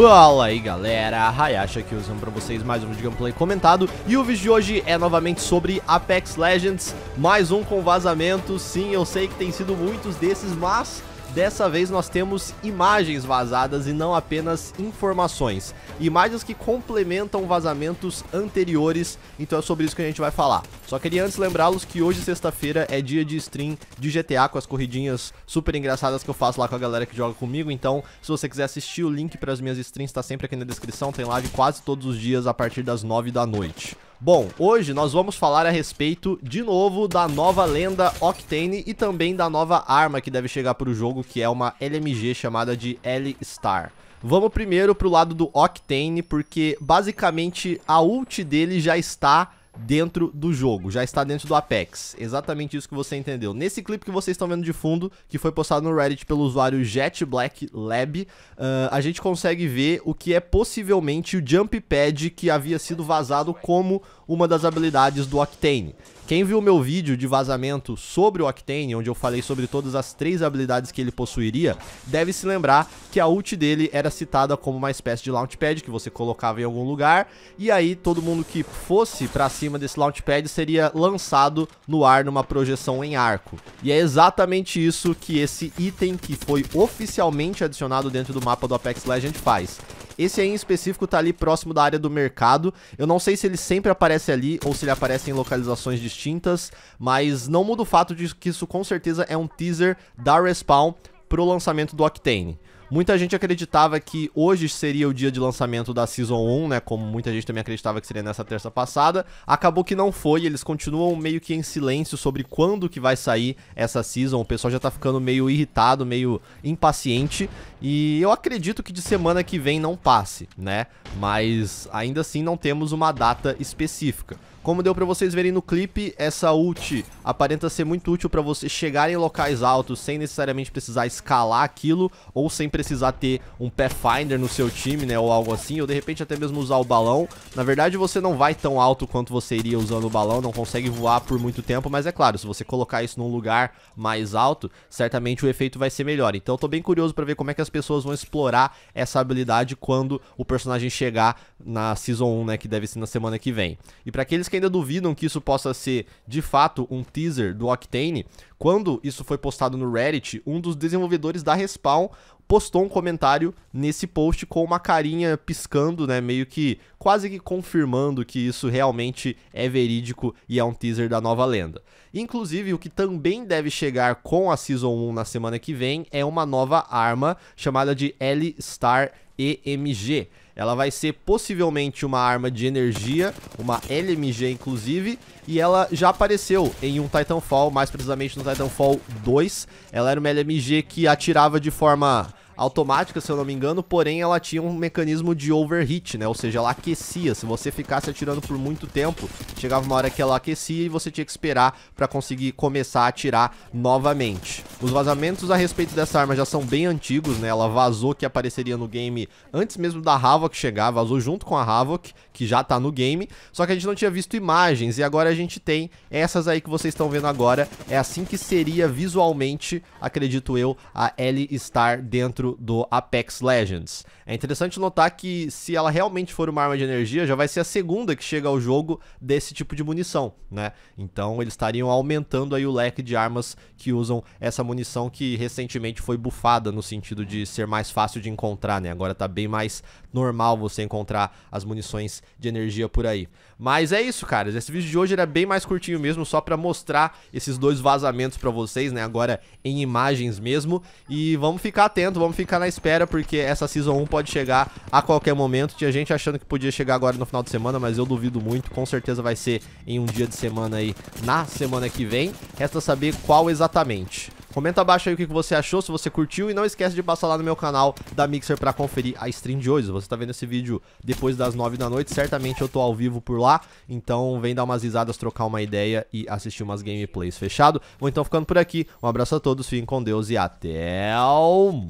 Fala aí galera, Hayashi aqui usando pra vocês mais um vídeo de gameplay comentado E o vídeo de hoje é novamente sobre Apex Legends Mais um com vazamento, sim, eu sei que tem sido muitos desses, mas Dessa vez nós temos imagens vazadas e não apenas informações. Imagens que complementam vazamentos anteriores, então é sobre isso que a gente vai falar. Só queria antes lembrá-los que hoje, sexta-feira, é dia de stream de GTA com as corridinhas super engraçadas que eu faço lá com a galera que joga comigo. Então, se você quiser assistir, o link para as minhas streams está sempre aqui na descrição. Tem live quase todos os dias a partir das 9 da noite. Bom, hoje nós vamos falar a respeito, de novo, da nova lenda Octane e também da nova arma que deve chegar para o jogo, que é uma LMG chamada de L-Star. Vamos primeiro pro lado do Octane, porque basicamente a ult dele já está dentro do jogo, já está dentro do Apex. Exatamente isso que você entendeu. Nesse clipe que vocês estão vendo de fundo, que foi postado no Reddit pelo usuário JetBlackLab uh, ah, a gente consegue ver o que é possivelmente o Jump Pad que havia sido vazado como uma das habilidades do Octane. Quem viu meu vídeo de vazamento sobre o Octane, onde eu falei sobre todas as três habilidades que ele possuiria, deve se lembrar que a ult dele era citada como uma espécie de launchpad que você colocava em algum lugar, e aí todo mundo que fosse para cima desse Launchpad seria lançado no ar numa projeção em arco. E é exatamente isso que esse item que foi oficialmente adicionado dentro do mapa do Apex Legend faz. Esse aí em específico tá ali próximo da área do mercado. Eu não sei se ele sempre aparece ali ou se ele aparece em localizações distintas, mas não muda o fato de que isso com certeza é um teaser da Respawn pro lançamento do Octane. Muita gente acreditava que hoje seria o dia de lançamento da Season 1, né? Como muita gente também acreditava que seria nessa terça passada. Acabou que não foi, eles continuam meio que em silêncio sobre quando que vai sair essa Season. O pessoal já tá ficando meio irritado, meio impaciente. E eu acredito que de semana que vem não passe, né? Mas ainda assim não temos uma data específica. Como deu pra vocês verem no clipe, essa ult aparenta ser muito útil pra você chegar em locais altos sem necessariamente precisar escalar aquilo ou sem precisar ter um Pathfinder no seu time, né, ou algo assim, ou de repente até mesmo usar o balão. Na verdade, você não vai tão alto quanto você iria usando o balão, não consegue voar por muito tempo, mas é claro, se você colocar isso num lugar mais alto, certamente o efeito vai ser melhor. Então eu tô bem curioso pra ver como é que as pessoas vão explorar essa habilidade quando o personagem chegar na Season 1, né, que deve ser na semana que vem. E para aqueles que ainda duvidam que isso possa ser, de fato, um teaser do Octane, quando isso foi postado no Reddit, um dos desenvolvedores da Respawn postou um comentário nesse post com uma carinha piscando, né? Meio que quase que confirmando que isso realmente é verídico e é um teaser da nova lenda. Inclusive, o que também deve chegar com a Season 1 na semana que vem é uma nova arma chamada de L-Star EMG. Ela vai ser possivelmente uma arma de energia, uma LMG inclusive, e ela já apareceu em um Titanfall, mais precisamente no Titanfall 2. Ela era uma LMG que atirava de forma automática, se eu não me engano, porém ela tinha um mecanismo de overheat, né? Ou seja, ela aquecia. Se você ficasse atirando por muito tempo, chegava uma hora que ela aquecia e você tinha que esperar para conseguir começar a atirar novamente. Os vazamentos a respeito dessa arma já são bem antigos, né? Ela vazou que apareceria no game antes mesmo da Havoc chegar, vazou junto com a Havoc, que já tá no game, só que a gente não tinha visto imagens e agora a gente tem essas aí que vocês estão vendo agora. É assim que seria visualmente, acredito eu, a Ellie estar dentro do Apex Legends. É interessante notar que se ela realmente for uma arma de energia, já vai ser a segunda que chega ao jogo desse tipo de munição, né? Então eles estariam aumentando aí o leque de armas que usam essa munição munição que recentemente foi bufada no sentido de ser mais fácil de encontrar, né? Agora tá bem mais normal você encontrar as munições de energia por aí. Mas é isso, cara. Esse vídeo de hoje era bem mais curtinho mesmo, só para mostrar esses dois vazamentos para vocês, né? Agora em imagens mesmo. E vamos ficar atento, vamos ficar na espera, porque essa Season 1 pode chegar a qualquer momento. Tinha gente achando que podia chegar agora no final de semana, mas eu duvido muito. Com certeza vai ser em um dia de semana aí, na semana que vem. Resta saber qual exatamente. Comenta abaixo aí o que você achou, se você curtiu. E não esquece de passar lá no meu canal da Mixer pra conferir a stream de hoje. Se você tá vendo esse vídeo depois das 9 da noite, certamente eu tô ao vivo por lá. Então vem dar umas risadas, trocar uma ideia e assistir umas gameplays, fechado? Vou então ficando por aqui. Um abraço a todos, fiquem com Deus e até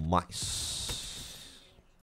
mais.